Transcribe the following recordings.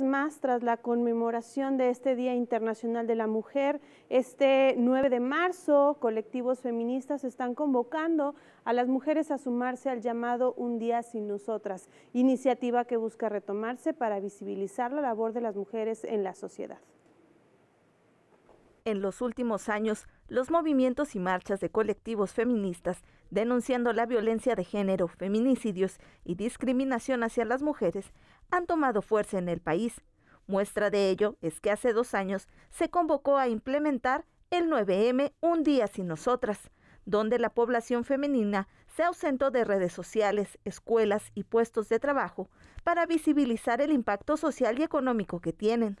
más, tras la conmemoración de este Día Internacional de la Mujer, este 9 de marzo, colectivos feministas están convocando a las mujeres a sumarse al llamado Un Día Sin Nosotras, iniciativa que busca retomarse para visibilizar la labor de las mujeres en la sociedad en los últimos años los movimientos y marchas de colectivos feministas denunciando la violencia de género, feminicidios y discriminación hacia las mujeres han tomado fuerza en el país. Muestra de ello es que hace dos años se convocó a implementar el 9M Un Día Sin Nosotras, donde la población femenina se ausentó de redes sociales, escuelas y puestos de trabajo para visibilizar el impacto social y económico que tienen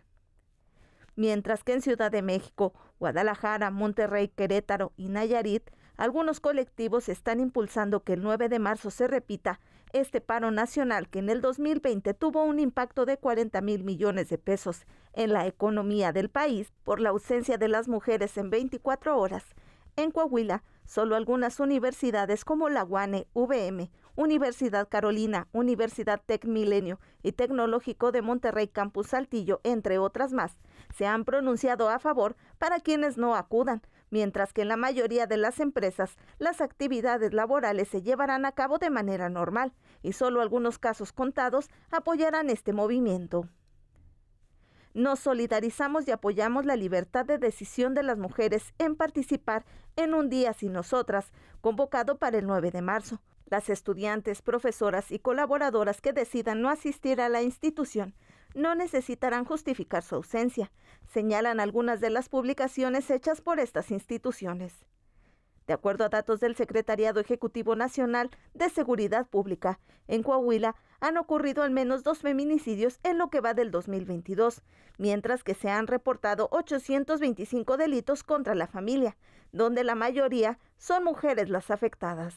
mientras que en Ciudad de México, Guadalajara, Monterrey, Querétaro y Nayarit, algunos colectivos están impulsando que el 9 de marzo se repita este paro nacional que en el 2020 tuvo un impacto de 40 mil millones de pesos en la economía del país por la ausencia de las mujeres en 24 horas. En Coahuila, solo algunas universidades como la UANE, VM, Universidad Carolina, Universidad Tec Milenio y Tecnológico de Monterrey Campus Saltillo, entre otras más, se han pronunciado a favor para quienes no acudan, mientras que en la mayoría de las empresas las actividades laborales se llevarán a cabo de manera normal y solo algunos casos contados apoyarán este movimiento. Nos solidarizamos y apoyamos la libertad de decisión de las mujeres en participar en un día sin nosotras, convocado para el 9 de marzo. Las estudiantes, profesoras y colaboradoras que decidan no asistir a la institución no necesitarán justificar su ausencia, señalan algunas de las publicaciones hechas por estas instituciones. De acuerdo a datos del Secretariado Ejecutivo Nacional de Seguridad Pública, en Coahuila han ocurrido al menos dos feminicidios en lo que va del 2022, mientras que se han reportado 825 delitos contra la familia, donde la mayoría son mujeres las afectadas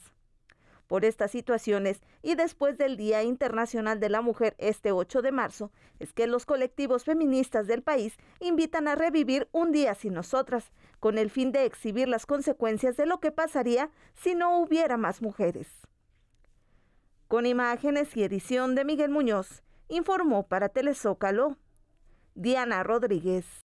por estas situaciones y después del Día Internacional de la Mujer este 8 de marzo, es que los colectivos feministas del país invitan a revivir un día sin nosotras, con el fin de exhibir las consecuencias de lo que pasaría si no hubiera más mujeres. Con imágenes y edición de Miguel Muñoz, informó para Telezócalo Diana Rodríguez.